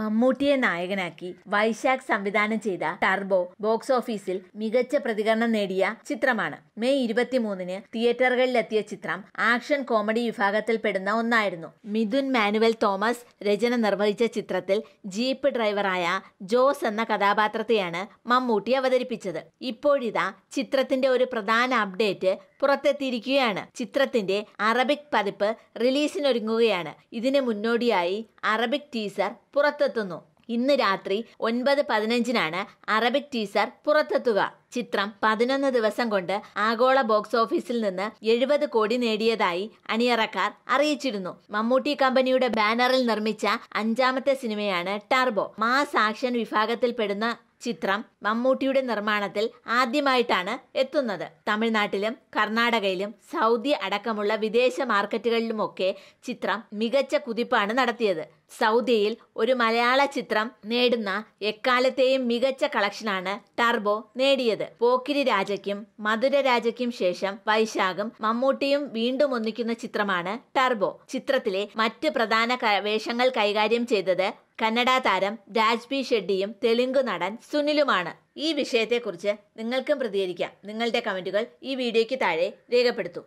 മമ്മൂട്ടിയെ നായകനാക്കി വൈശാഖ് സംവിധാനം ചെയ്ത ടർബോ ബോക്സ് ഓഫീസിൽ മികച്ച പ്രതികരണം നേടിയ ചിത്രമാണ് മെയ് ഇരുപത്തിമൂന്നിന് തിയേറ്ററുകളിലെത്തിയ ചിത്രം ആക്ഷൻ കോമഡി വിഭാഗത്തിൽ പെടുന്ന ഒന്നായിരുന്നു മിഥുൻ മാനുവൽ തോമസ് രചന നിർവഹിച്ച ചിത്രത്തിൽ ജീപ്പ് ഡ്രൈവറായ ജോസ് എന്ന കഥാപാത്രത്തെയാണ് മമ്മൂട്ടി അവതരിപ്പിച്ചത് ഇപ്പോഴിതാ ചിത്രത്തിന്റെ ഒരു പ്രധാന അപ്ഡേറ്റ് പുറത്തെത്തിയിരിക്കുകയാണ് ചിത്രത്തിന്റെ അറബിക് പതിപ്പ് റിലീസിനൊരുങ്ങുകയാണ് ഇതിന് മുന്നോടിയായി അറബിക് ടീസർ പുറത്തു പുറത്തെത്തുന്നു ഇന്ന് രാത്രി ഒൻപത് പതിനഞ്ചിനാണ് അറബിക് ടീസർ പുറത്തെത്തുക ചിത്രം പതിനൊന്ന് ദിവസം കൊണ്ട് ആഗോള ബോക്സ് ഓഫീസിൽ നിന്ന് എഴുപത് കോടി നേടിയതായി അണിയറക്കാർ അറിയിച്ചിരുന്നു മമ്മൂട്ടി കമ്പനിയുടെ ബാനറിൽ നിർമ്മിച്ച അഞ്ചാമത്തെ സിനിമയാണ് ടർബോ മാസ് ആക്ഷൻ വിഭാഗത്തിൽപ്പെടുന്ന ചിത്രം മമ്മൂട്ടിയുടെ നിർമ്മാണത്തിൽ ആദ്യമായിട്ടാണ് എത്തുന്നത് തമിഴ്നാട്ടിലും കർണാടകയിലും സൗദി അടക്കമുള്ള വിദേശ മാർക്കറ്റുകളിലുമൊക്കെ ചിത്രം മികച്ച കുതിപ്പാണ് നടത്തിയത് സൗദിയിൽ ഒരു മലയാള ചിത്രം നേടുന്ന എക്കാലത്തെയും മികച്ച കളക്ഷനാണ് ടർബോ നേടിയത് പോക്കിരി രാജയ്ക്കും മധുര രാജയ്ക്കും ശേഷം വൈശാഖും മമ്മൂട്ടിയും വീണ്ടും ഒന്നിക്കുന്ന ചിത്രമാണ് ടർബോ ചിത്രത്തിലെ മറ്റ് പ്രധാന വേഷങ്ങൾ കൈകാര്യം ചെയ്തത് കന്നഡ താരം രാജ്ബി ഷെഡ്ഡിയും തെലുങ്ക് നടൻ സുനിലുമാണ് ഈ വിഷയത്തെക്കുറിച്ച് നിങ്ങൾക്കും പ്രതികരിക്കാം നിങ്ങളുടെ കമൻറ്റുകൾ ഈ വീഡിയോയ്ക്ക് താഴെ രേഖപ്പെടുത്തും